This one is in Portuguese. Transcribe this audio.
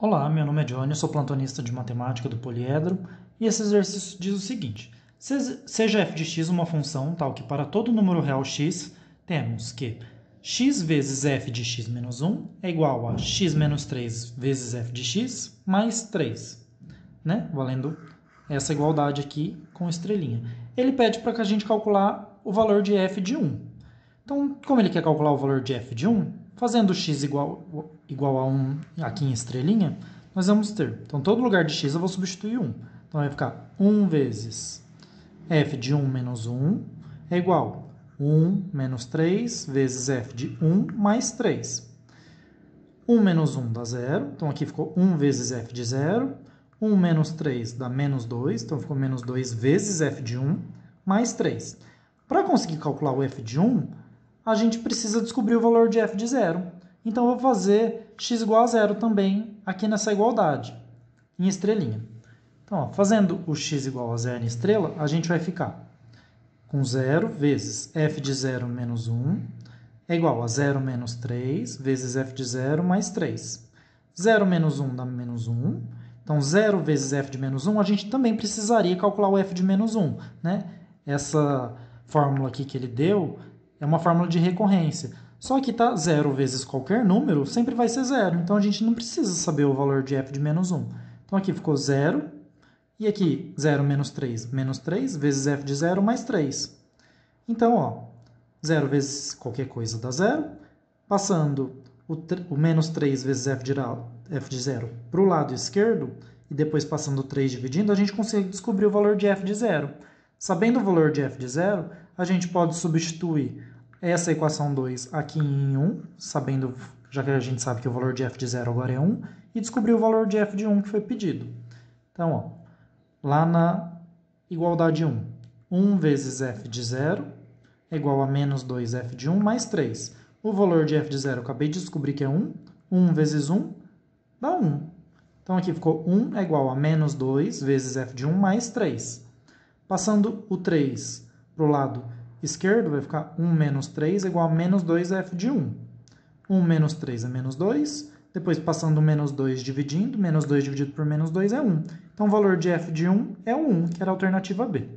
Olá, meu nome é Johnny, sou plantonista de matemática do poliedro e esse exercício diz o seguinte: seja f de x uma função tal que para todo número real x temos que x vezes f de x menos 1 é igual a x menos 3 vezes f de x mais 3, né? valendo essa igualdade aqui com estrelinha. Ele pede para que a gente calcular o valor de f de 1. Então, como ele quer calcular o valor de f de 1, Fazendo x igual, igual a 1 aqui em estrelinha, nós vamos ter, então todo lugar de x eu vou substituir 1. Então vai ficar 1 vezes f de 1 menos 1 é igual 1 menos 3 vezes f de 1 mais 3. 1 menos 1 dá 0. então aqui ficou 1 vezes f de 0. 1 menos 3 dá menos 2, então ficou menos 2 vezes f de 1 mais 3. Para conseguir calcular o f de 1, a gente precisa descobrir o valor de f de zero. Então, eu vou fazer x igual a zero também aqui nessa igualdade, em estrelinha. Então, ó, fazendo o x igual a zero em estrela, a gente vai ficar com zero vezes f de zero menos 1 é igual a zero menos 3 vezes f de zero mais 3. Zero menos 1 dá menos 1. Então, zero vezes f de menos 1, a gente também precisaria calcular o f de menos 1. Né? Essa fórmula aqui que ele deu é uma fórmula de recorrência. Só que tá zero vezes qualquer número, sempre vai ser zero. Então a gente não precisa saber o valor de f de menos 1. Então aqui ficou zero. E aqui, 0 menos 3, menos 3, vezes f de 0, mais 3. Então, 0 vezes qualquer coisa dá zero. Passando o, o menos 3 vezes f de, f de 0 para o lado esquerdo, e depois passando 3 dividindo, a gente consegue descobrir o valor de f de 0. Sabendo o valor de f de 0, a gente pode substituir essa equação 2 aqui em 1, sabendo, já que a gente sabe que o valor de f de 0 agora é 1, e descobrir o valor de f de 1 que foi pedido. Então, ó, lá na igualdade 1, 1 vezes f de 0 é igual a menos 2f de 1 mais 3. O valor de f de 0 eu acabei de descobrir que é 1, 1 vezes 1 dá 1. Então, aqui ficou 1 é igual a menos 2 vezes f de 1 mais 3. Passando o 3 para o lado esquerdo, vai ficar 1 menos 3 igual a menos 2f de 1. 1 menos 3 é menos 2, depois passando menos 2 dividindo, menos 2 dividido por menos 2 é 1. Então o valor de f de 1 é o 1, que era a alternativa B.